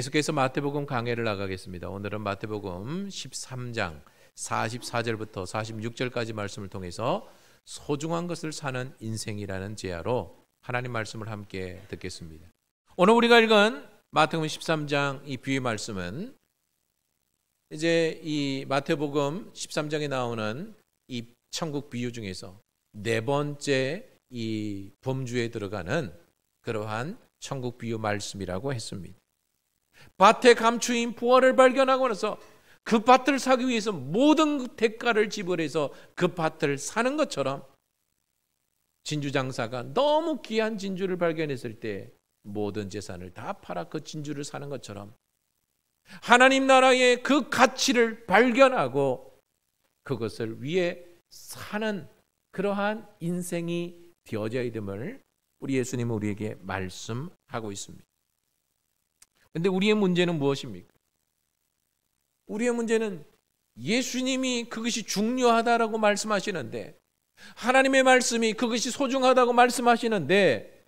계속해서 마태복음 강해를 나가겠습니다. 오늘은 마태복음 13장 44절부터 46절까지 말씀을 통해서 소중한 것을 사는 인생이라는 제야로 하나님 말씀을 함께 듣겠습니다. 오늘 우리가 읽은 마태복음 13장 이 비유 말씀은 이제 이 마태복음 13장에 나오는 이 천국 비유 중에서 네 번째 이 범주에 들어가는 그러한 천국 비유 말씀이라고 했습니다. 밭에 감추인 부활을 발견하고 나서 그 밭을 사기 위해서 모든 대가를 지불해서 그 밭을 사는 것처럼 진주 장사가 너무 귀한 진주를 발견했을 때 모든 재산을 다 팔아 그 진주를 사는 것처럼 하나님 나라의 그 가치를 발견하고 그것을 위해 사는 그러한 인생이 되어져야 됨을 우리 예수님은 우리에게 말씀하고 있습니다. 근데 우리의 문제는 무엇입니까? 우리의 문제는 예수님이 그것이 중요하다라고 말씀하시는데 하나님의 말씀이 그것이 소중하다고 말씀하시는데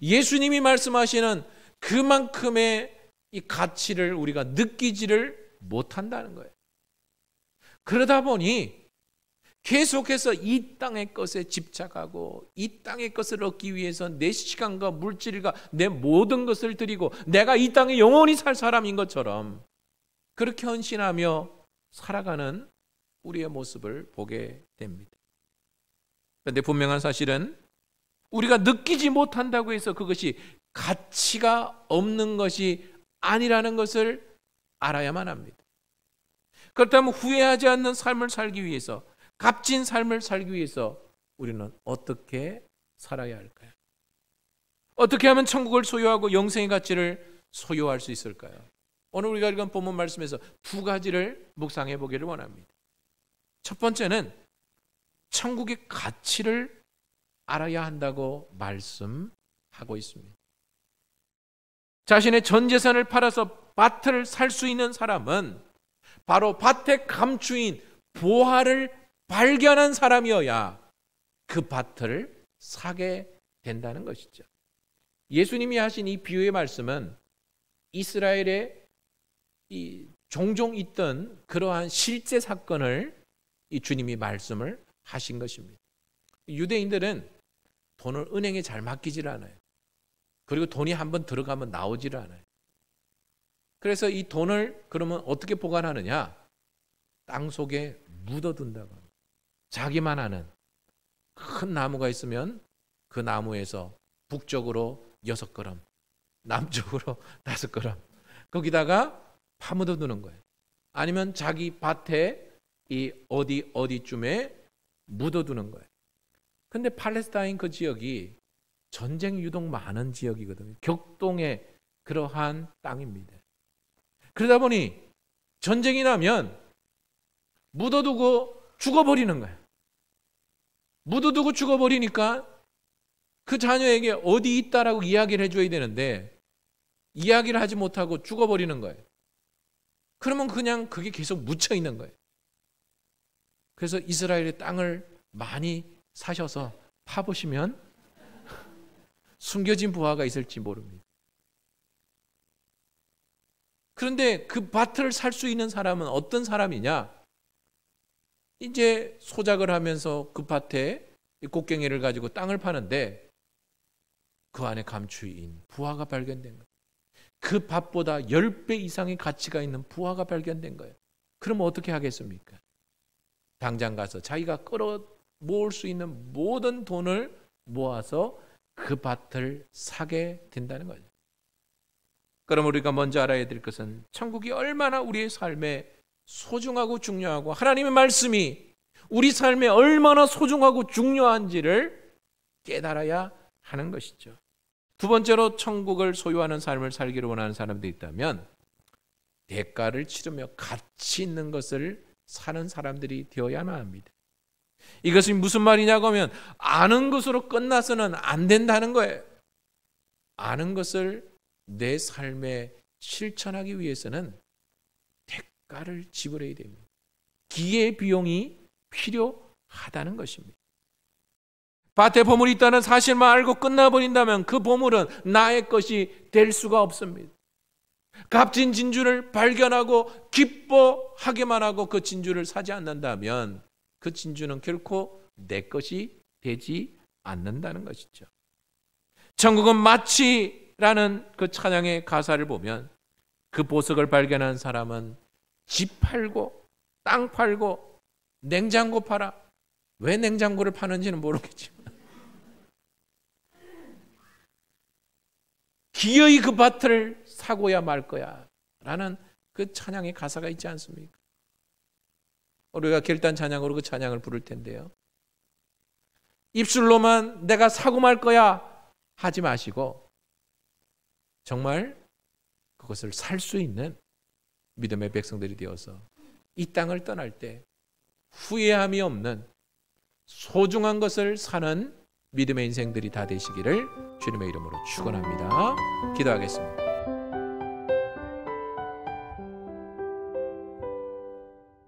예수님이 말씀하시는 그만큼의 이 가치를 우리가 느끼지를 못한다는 거예요. 그러다 보니 계속해서 이 땅의 것에 집착하고 이 땅의 것을 얻기 위해서 내 시간과 물질과 내 모든 것을 드리고 내가 이 땅에 영원히 살 사람인 것처럼 그렇게 헌신하며 살아가는 우리의 모습을 보게 됩니다. 그런데 분명한 사실은 우리가 느끼지 못한다고 해서 그것이 가치가 없는 것이 아니라는 것을 알아야만 합니다. 그렇다면 후회하지 않는 삶을 살기 위해서 값진 삶을 살기 위해서 우리는 어떻게 살아야 할까요? 어떻게 하면 천국을 소유하고 영생의 가치를 소유할 수 있을까요? 오늘 우리가 읽은 본문 말씀에서 두 가지를 묵상해 보기를 원합니다. 첫 번째는 천국의 가치를 알아야 한다고 말씀하고 있습니다. 자신의 전 재산을 팔아서 밭을 살 수 있는 사람은 바로 밭의 감추인 보화를 발견한 사람이어야 그 밭을 사게 된다는 것이죠. 예수님이 하신 이 비유의 말씀은 이스라엘의 이 종종 있던 그러한 실제 사건을 이 주님이 말씀을 하신 것입니다. 유대인들은 돈을 은행에 잘 맡기질 않아요. 그리고 돈이 한번 들어가면 나오질 않아요. 그래서 이 돈을 그러면 어떻게 보관하느냐? 땅 속에 묻어둔다고. 자기만 아는 큰 나무가 있으면 그 나무에서 북쪽으로 여섯 걸음, 남쪽으로 다섯 걸음 거기다가 파묻어 두는 거예요. 아니면 자기 밭에 이 어디 어디쯤에 묻어 두는 거예요. 근데 팔레스타인 그 지역이 전쟁 유독 많은 지역이거든요. 격동의 그러한 땅입니다. 그러다 보니 전쟁이 나면 묻어두고 죽어버리는 거예요. 묻어두고 죽어버리니까 그 자녀에게 어디 있다라고 이야기를 해줘야 되는데 이야기를 하지 못하고 죽어버리는 거예요. 그러면 그냥 그게 계속 묻혀 있는 거예요. 그래서 이스라엘의 땅을 많이 사셔서 파보시면 숨겨진 부하가 있을지 모릅니다. 그런데 그 밭을 살 수 있는 사람은 어떤 사람이냐? 이제 소작을 하면서 그 밭에 꽃갱이를 가지고 땅을 파는데 그 안에 감추인 부하가 발견된 거예요. 그 밭보다 10배 이상의 가치가 있는 부하가 발견된 거예요. 그럼 어떻게 하겠습니까? 당장 가서 자기가 끌어 모을 수 있는 모든 돈을 모아서 그 밭을 사게 된다는 거죠. 그럼 우리가 먼저 알아야 될 것은 천국이 얼마나 우리의 삶에 소중하고 중요하고 하나님의 말씀이 우리 삶에 얼마나 소중하고 중요한지를 깨달아야 하는 것이죠. 두 번째로 천국을 소유하는 삶을 살기를 원하는 사람도 있다면 대가를 치르며 가치 있는 것을 사는 사람들이 되어야만 합니다. 이것이 무슨 말이냐고 하면 아는 것으로 끝나서는 안 된다는 거예요. 아는 것을 내 삶에 실천하기 위해서는 대가를 지불해야 됩니다. 기의 비용이 필요하다는 것입니다. 밭에 보물이 있다는 사실만 알고 끝나버린다면 그 보물은 나의 것이 될 수가 없습니다. 값진 진주를 발견하고 기뻐하기만 하고 그 진주를 사지 않는다면 그 진주는 결코 내 것이 되지 않는다는 것이죠. 천국은 마치라는 그 찬양의 가사를 보면 그 보석을 발견한 사람은 집 팔고 땅 팔고 냉장고 팔아. 왜 냉장고를 파는지는 모르겠지만. 기어이 그 밭을 사고야 말 거야. 라는 그 찬양의 가사가 있지 않습니까? 우리가 결단 찬양으로 그 찬양을 부를 텐데요. 입술로만 내가 사고 말 거야 하지 마시고 정말 그것을 살 수 있는 믿음의 백성들이 되어서 이 땅을 떠날 때 후회함이 없는 소중한 것을 사는 믿음의 인생들이 다 되시기를 주님의 이름으로 축원합니다. 기도하겠습니다.